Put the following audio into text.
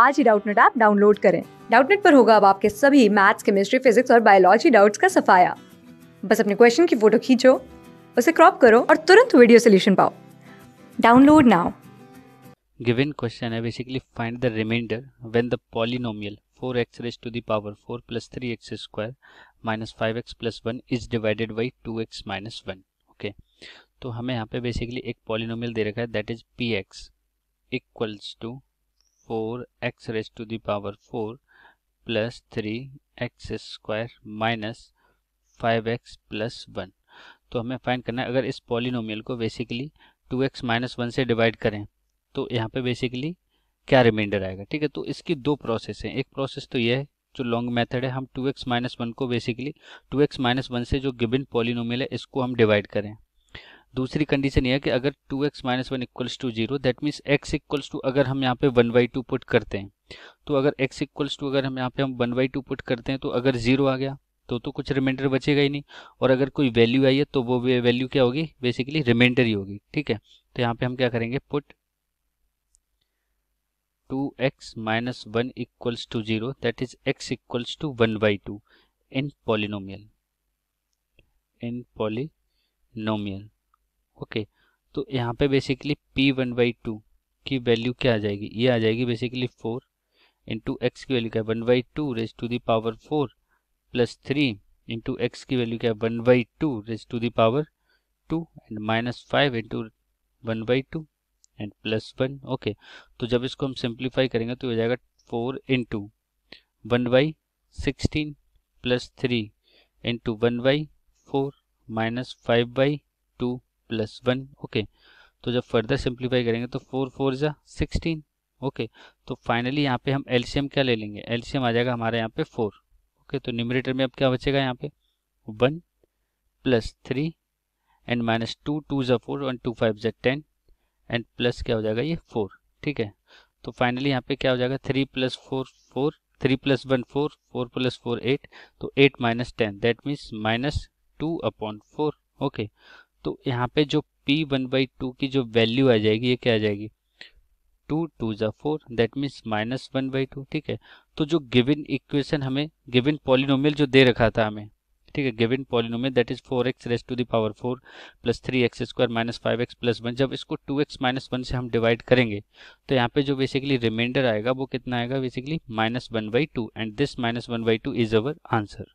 आज ही Doubtnut app download करें डाउटनेट पर होगा अब आपके सभी मैथ्स केमिस्ट्री फिजिक्स और बायोलॉजी डाउट्स का सफाया बस अपने क्वेश्चन की फोटो खींचो उसे क्रॉप करो और तुरंत वीडियो सोल्यूशन पाओ डाउनलोड नाउ गिवन क्वेश्चन है basically find the remainder when the polynomial 4x raised to the power 4 plus 3x square minus 5x plus 1 is divided by 2x माइनस 1 okay तो हमें यहाँ पे बेसिकली एक पॉलिनोमियल दे रखा है that is P x equals to four x raise to the power four plus three x square minus five x plus one तो हमें फाइंड करना है अगर इस पॉलिनोमियल को basically two x minus one से डिवाइड करें तो यहाँ पे बेसिकली क्या रिमाइंडर आएगा ठीक है तो इसकी दो प्रोसेस हैं एक प्रोसेस तो यह है जो लॉन्ग मेथड है हम टू एक्स माइनस वन को basically two x minus one से जो गिबिन पॉलिनोमियल है इसको हम डिवाइड करें दूसरी कंडीशन यह है कि अगर two x minus one equals to zero that means x equals to अगर हम यहाँ पे 1 बाई टू पुट करते हैं तो अगर x इक्वल्स टू अगर हम यहाँ पे हम 1 बाई टू पुट करते हैं तो अगर जीरो आ गया तो तो कुछ रिमाइंडर बचेगा ही नहीं और अगर कोई वैल्यू आई है तो वो वैल्यू क्या होगी बेसिकली रिमाइंडर ही होगी ठीक है तो यहाँ पे हम क्या करेंगे put two x minus one equals to zero that is x equals to one by two in polynomial in polynomial okay तो यहाँ पे basically P one by two की वैल्यू क्या आ जाएगी ये आ जाएगी बेसिकली फोर इंटू एक्स की वैल्यू क्या है one by two raise to power four plus three into x की वैल्यू क्या है one by two raise to power to and minus five into one by two and plus one okay तो जब इसको हम simplify करेंगे तो हो जाएगा four into one by sixteen plus three into one by four minus five by two plus one okay तो जब फर्दर सिंप्लीफाई करेंगे तो फोर फोर ज़ा सिक्सटीन ओके तो फाइनली यहाँ पे हम एलसीएम क्या ले लेंगे एलसीएम आ जाएगा हमारे यहाँ पे फोर ओके तो न्यूमिनेटर में अब क्या बचेगा यहाँ पे one plus three and minus two two ज़ा फोर वन टू फाइव ज़ा टेन एंड प्लस क्या हो जाएगा ये फोर ठीक है तो फाइनली यहाँ पे क्या हो जाएगा three plus four four three plus one four four plus four eight तो eight minus ten that means minus two upon four okay तो यहाँ पे जो p वन बाई टू की जो वैल्यू आ जाएगी ये क्या आ जाएगी टू टू जो four that means minus one by two ठीक है तो जो गिविन इक्वेशन हमें गिविन पॉलिनोमियल जो दे रखा था हमें ठीक है given polynomial that is four x raise to the power four plus three x square minus five x plus one जब इसको टू एक्स माइनस वन से हम डिवाइड करेंगे तो यहाँ पे जो बेसिकली रिमाइंडर आएगा वो कितना आएगा basically minus one by two and this minus one by two is our answer